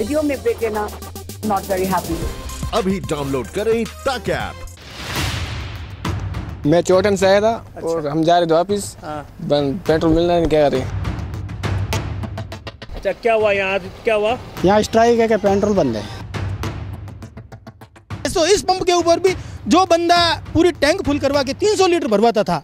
Video में break लेना not very happy अभी डाउनलोड करें तक ऐप मैं चोटन से आया था अच्छा। और हम जा रहे थे वापिस हाँ। पेट्रोल मिलना नहीं क्या रहे अच्छा क्या हुआ यहाँ क्या हुआ यहाँ स्ट्राइक है क्या पेट्रोल बंद है तो इस पंप के ऊपर भी जो बंदा पूरी टैंक फुल करवा के 300 लीटर भरवाता था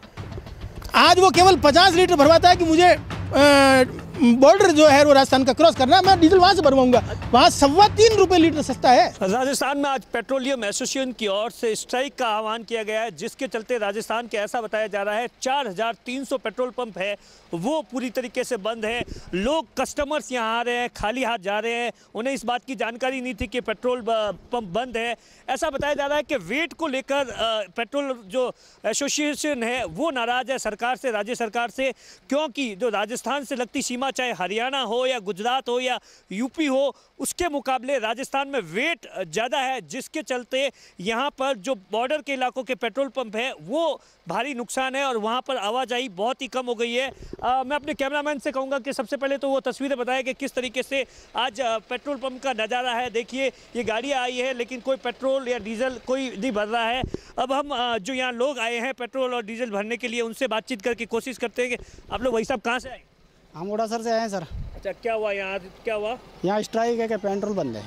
आज वो केवल 50 लीटर भरवाता है कि मुझे आ, बॉर्डर जो है वो राजस्थान का क्रॉस करना मैं डीजल वहाँ से भरवाऊंगा वहाँ सवा तीन रुपए लीटर सस्ता है राजस्थान में आज पेट्रोलियम एसोसिएशन की ओर से स्ट्राइक का आह्वान किया गया है जिसके चलते राजस्थान के ऐसा बताया जा रहा है चार हजार तीन सौ पेट्रोल पंप है वो पूरी तरीके से बंद है लोग कस्टमर्स यहाँ आ रहे हैं खाली हाथ जा रहे हैं उन्हें इस बात की जानकारी नहीं थी कि पेट्रोल पंप बंद है ऐसा बताया जा रहा है कि वेट को लेकर पेट्रोल जो एसोसिएशन है वो नाराज है सरकार से राज्य सरकार से क्योंकि जो राजस्थान से लगती सीमा लंबा चाहे हरियाणा हो या गुजरात हो या यूपी हो उसके मुकाबले राजस्थान में वेट ज़्यादा है जिसके चलते यहाँ पर जो बॉर्डर के इलाकों के पेट्रोल पंप है वो भारी नुकसान है और वहाँ पर आवाजाही बहुत ही कम हो गई है आ, मैं अपने कैमरामैन से कहूँगा कि सबसे पहले तो वो तस्वीरें बताएं कि किस तरीके से आज पेट्रोल पंप का नज़ारा है देखिए ये गाड़ियाँ आई है लेकिन कोई पेट्रोल या डीजल कोई नहीं भर रहा है अब हम जो यहाँ लोग आए हैं पेट्रोल और डीजल भरने के लिए उनसे बातचीत करके कोशिश करते हैं कि आप लोग वही साहब कहाँ से आए हम उड़ासर से आए हैं सर अच्छा क्या हुआ यहाँ क्या हुआ यहाँ स्ट्राइक है क्या पेट्रोल बंद है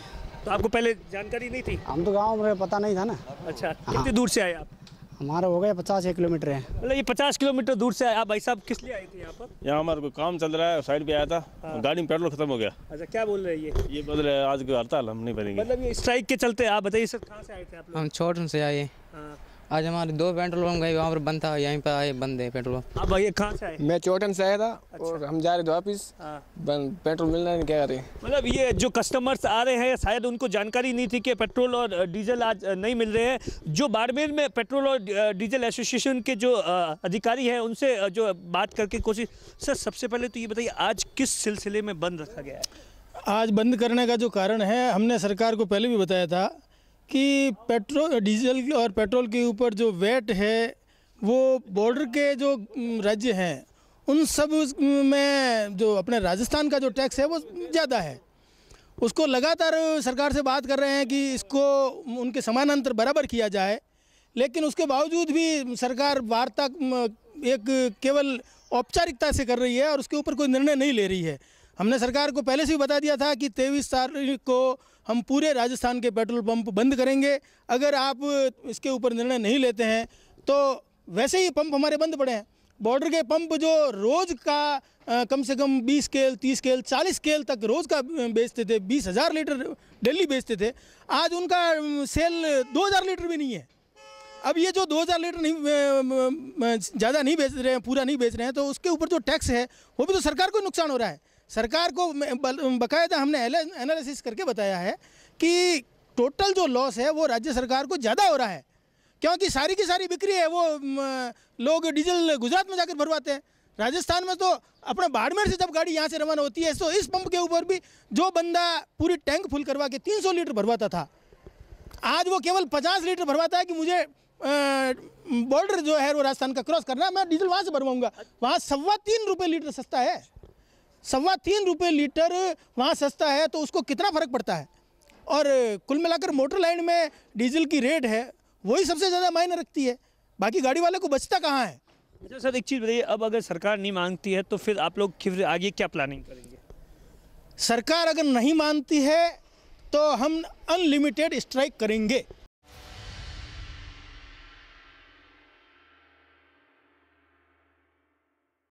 तो आपको पहले जानकारी नहीं थी हम तो गाँव में पता नहीं था ना अच्छा हाँ। कितनी दूर से आए आप हमारा हो गया पचास एक किलोमीटर है मतलब ये पचास किलोमीटर दूर से आप भाई साहब किस लिए आए थे यहाँ पर यहाँ हमारा कोई काम चल रहा है साइड पे आया था हाँ। गाड़ी में पेट्रोल खत्म हो गया अच्छा क्या बोल रहे ये ये बोल रहे आज की हड़ताल हम नहीं भरेंगे मतलब ये स्ट्राइक के चलते आप बताइए सर कहाँ से आए थे आप हम छोटन से आए आज हमारे दो पेट्रोल पंप गए वहाँ पर बंद था यहीं पर आए बंद है पेट्रोल पंप आप भैया कहाँ से आए मैं चोटन से आया था अच्छा। और हम जा रहे थे वापिस हाँ। पेट्रोल मिलना नहीं क्या रहे मतलब ये जो कस्टमर्स आ रहे हैं शायद उनको जानकारी नहीं थी कि पेट्रोल और डीजल आज नहीं मिल रहे हैं जो बाड़मेर में पेट्रोल और डीजल एसोसिएशन के जो अधिकारी हैं उनसे जो बात करके कोशिश सर सबसे पहले तो ये बताइए आज किस सिलसिले में बंद रखा गया है आज बंद करने का जो कारण है हमने सरकार को पहले भी बताया था कि पेट्रोल डीजल और पेट्रोल के ऊपर जो वेट है वो बॉर्डर के जो राज्य हैं उन सब में जो अपने राजस्थान का जो टैक्स है वो ज़्यादा है उसको लगातार सरकार से बात कर रहे हैं कि इसको उनके समानांतर बराबर किया जाए लेकिन उसके बावजूद भी सरकार वार्ता एक केवल औपचारिकता से कर रही है और उसके ऊपर कोई निर्णय नहीं ले रही है हमने सरकार को पहले से ही बता दिया था कि तेईस तारीख को हम पूरे राजस्थान के पेट्रोल पंप बंद करेंगे अगर आप इसके ऊपर निर्णय नहीं लेते हैं तो वैसे ही पंप हमारे बंद पड़े हैं बॉर्डर के पंप जो रोज़ का कम से कम 20 केल 30 केल 40 केल तक रोज़ का बेचते थे बीस हज़ार लीटर डेली बेचते थे आज उनका सेल 2000 लीटर भी नहीं है अब ये जो 2000 लीटर नहीं ज़्यादा नहीं बेच रहे हैं पूरा नहीं बेच रहे हैं तो उसके ऊपर जो टैक्स है वो भी तो सरकार को नुकसान हो रहा है सरकार को बकायदा हमने एनालिसिस करके बताया है कि टोटल जो लॉस है वो राज्य सरकार को ज़्यादा हो रहा है क्योंकि सारी की सारी बिक्री है वो लोग डीजल गुजरात में जाकर भरवाते हैं राजस्थान में तो अपना बाड़मेर से जब गाड़ी यहाँ से रवाना होती है तो इस पंप के ऊपर भी जो बंदा पूरी टैंक फुल करवा के 300 लीटर भरवाता था आज वो केवल 50 लीटर भरवाता है कि मुझे बॉर्डर जो है वो राजस्थान का क्रॉस करना है मैं डीजल वहाँ से भरवाऊँगा वहाँ सवा तीन रुपये लीटर सस्ता है सवा तीन रुपये लीटर वहाँ सस्ता है तो उसको कितना फ़र्क पड़ता है और कुल मिलाकर मोटर लाइन में डीजल की रेट है वही सबसे ज़्यादा मायने रखती है बाकी गाड़ी वाले को बचता कहाँ है अच्छा सर एक चीज़ बताइए अब अगर सरकार नहीं मांगती है तो फिर आप लोग फिर आगे क्या प्लानिंग करेंगे सरकार अगर नहीं मानती है तो हम अनलिमिटेड स्ट्राइक करेंगे